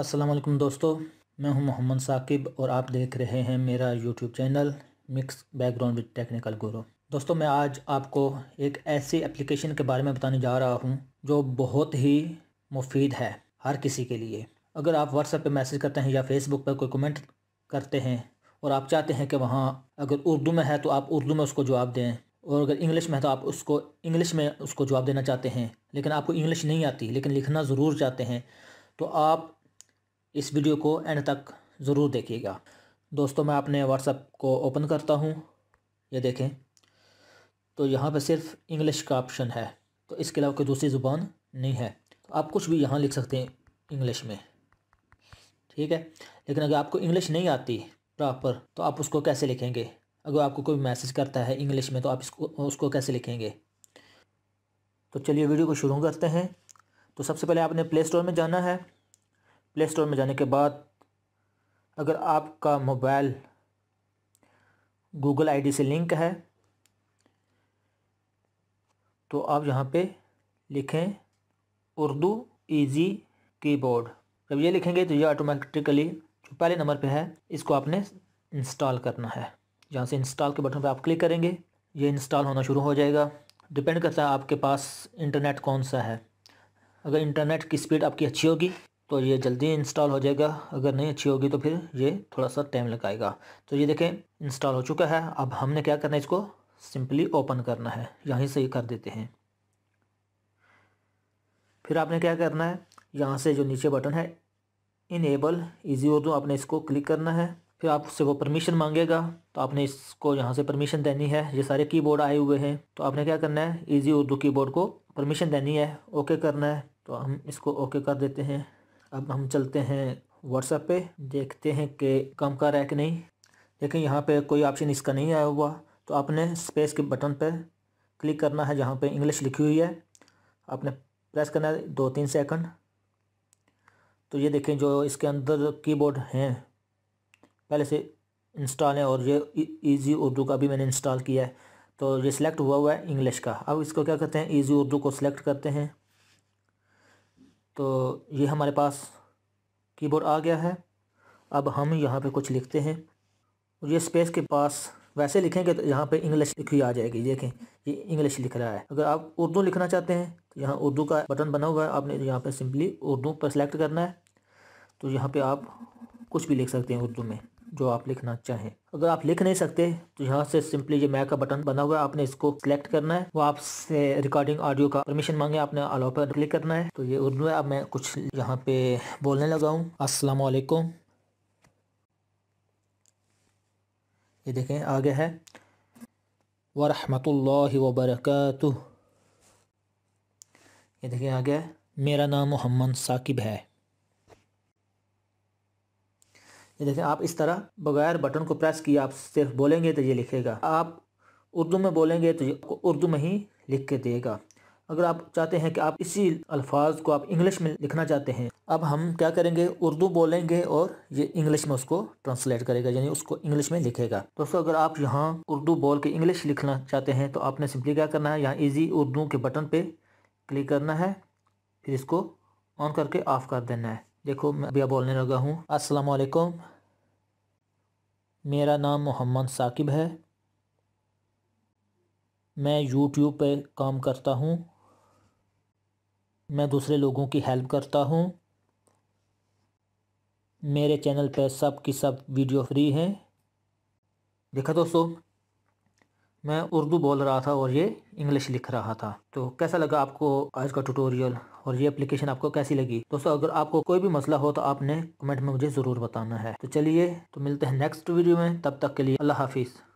असलम दोस्तों मैं हूं मोहम्मद साकिब और आप देख रहे हैं मेरा YouTube channel mix background with technical guru दोस्तों मैं आज आपको एक ऐसी एप्लीकेशन के बारे में बताने जा रहा हूं जो बहुत ही मुफीद है हर किसी के लिए अगर आप व्हाट्सएप पे मैसेज करते हैं या फेसबुक पर कोई कमेंट करते हैं और आप चाहते हैं कि वहाँ अगर उर्दू में है तो आप उर्दू में उसको जवाब दें और अगर इंग्लिश में है तो आप उसको इंग्लिश में उसको जवाब देना चाहते हैं लेकिन आपको इंग्लिश नहीं आती लेकिन लिखना ज़रूर चाहते हैं तो आप इस वीडियो को एंड तक ज़रूर देखिएगा दोस्तों मैं अपने व्हाट्सएप को ओपन करता हूँ ये देखें तो यहाँ पर सिर्फ इंग्लिश का ऑप्शन है तो इसके अलावा कोई दूसरी ज़ुबान नहीं है तो आप कुछ भी यहाँ लिख सकते हैं इंग्लिश में ठीक है लेकिन अगर आपको इंग्लिश नहीं आती प्रॉपर तो आप उसको कैसे लिखेंगे अगर आपको कोई मैसेज करता है इंग्लिश में तो आप इसको उसको कैसे लिखेंगे तो चलिए वीडियो को शुरू करते हैं तो सबसे पहले आपने प्ले स्टोर में जाना है प्ले स्टोर में जाने के बाद अगर आपका मोबाइल गूगल आईडी से लिंक है तो आप यहाँ पे लिखें उर्दू इजी कीबोर्ड जब ये लिखेंगे तो ये ऑटोमेटिकली जो पहले नंबर पे है इसको आपने इंस्टॉल करना है जहाँ से इंस्टॉल के बटन पर आप क्लिक करेंगे ये इंस्टॉल होना शुरू हो जाएगा डिपेंड करता है आपके पास इंटरनेट कौन सा है अगर इंटरनेट की स्पीड आपकी अच्छी होगी तो ये जल्दी इंस्टॉल हो जाएगा अगर नहीं अच्छी होगी तो फिर ये थोड़ा सा टाइम लगाएगा तो ये देखें इंस्टॉल हो चुका है अब हमने क्या करना है इसको सिंपली ओपन करना है यहीं से ही कर देते हैं फिर आपने क्या करना है यहाँ से जो नीचे बटन है इनेबल इजी उर्दू तो आपने इसको क्लिक करना है फिर आपसे वो परमिशन मांगेगा तो आपने इसको यहाँ से परमिशन देनी है ये सारे कीबोर्ड आए हुए हैं तो आपने क्या करना है इजी उर्दू कीबोर्ड को परमिशन देनी है ओके करना है तो हम इसको ओके कर देते हैं अब हम चलते हैं व्हाट्सएप पे देखते हैं कि काम कर रहा है कि नहीं लेकिन यहाँ पे कोई ऑप्शन इसका नहीं आया हुआ तो आपने स्पेस के बटन पे क्लिक करना है जहाँ पे इंग्लिश लिखी हुई है आपने प्रेस करना है दो तीन सेकंड तो ये देखें जो इसके अंदर कीबोर्ड हैं पहले से इंस्टॉल है और ये ईजी e-, उर्दू का भी मैंने इंस्टॉल किया है तो ये सिलेक्ट हुआ हुआ है इंग्लिश का अब इसको क्या करते हैं ईजी उर्दू को सिलेक्ट करते हैं तो ये हमारे पास कीबोर्ड आ गया है अब हम यहाँ पे कुछ लिखते हैं ये स्पेस के पास वैसे लिखेंगे तो यहाँ पे इंग्लिश लिखी आ जाएगी देखें ये इंग्लिश लिख रहा है अगर आप उर्दू लिखना चाहते हैं तो यहाँ उर्दू का बटन बना हुआ है आपने यहाँ पर सिंपली उर्दू पर सेलेक्ट करना है तो यहाँ पर आप कुछ भी लिख सकते हैं उर्दू में जो आप लिखना चाहें अगर आप लिख नहीं सकते तो यहाँ से सिंपली ये मैक का बटन बना हुआ है आपने इसको सिलेक्ट करना है वो आपसे रिकॉर्डिंग ऑडियो का परमिशन मांगे आपने अलाउ पर क्लिक करना है तो ये उर्दू है अब मैं कुछ यहाँ पे बोलने लगा हूँ असलम ये देखें आगे है वरहमतुल्लाहि वरक ये देखें आगे है मेरा नाम मोहम्मद साकिब है जैसे आप इस तरह बगैर बटन को प्रेस किए आप सिर्फ बोलेंगे तो ये लिखेगा आप उर्दू में बोलेंगे तो ये उर्दू में ही लिख के देगा अगर आप चाहते हैं कि आप इसी अल्फाज को आप इंग्लिश में लिखना चाहते हैं अब हम क्या करेंगे उर्दू बोलेंगे और ये इंग्लिश में उसको ट्रांसलेट करेगा यानी उसको इंग्लिश में लिखेगा दोस्तों अगर आप यहाँ उर्दू बोल के इंग्लिश लिखना चाहते हैं तो आपने सिंपली क्या करना है यहाँ ईजी उर्दू के बटन पर क्लिक करना है फिर इसको ऑन करके ऑफ़ कर देना है देखो मैं अभी बोलने लगा हूँ असलकुम मेरा नाम मोहम्मद साकिब है मैं यूट्यूब पे काम करता हूँ मैं दूसरे लोगों की हेल्प करता हूँ मेरे चैनल पे सब की सब वीडियो फ्री हैं देखा दोस्तों मैं उर्दू बोल रहा था और ये इंग्लिश लिख रहा था तो कैसा लगा आपको आज का ट्यूटोरियल और ये एप्लीकेशन आपको कैसी लगी दोस्तों अगर आपको कोई भी मसला हो तो आपने कमेंट में मुझे ज़रूर बताना है तो चलिए तो मिलते हैं नेक्स्ट वीडियो में तब तक के लिए अल्लाह हाफिज़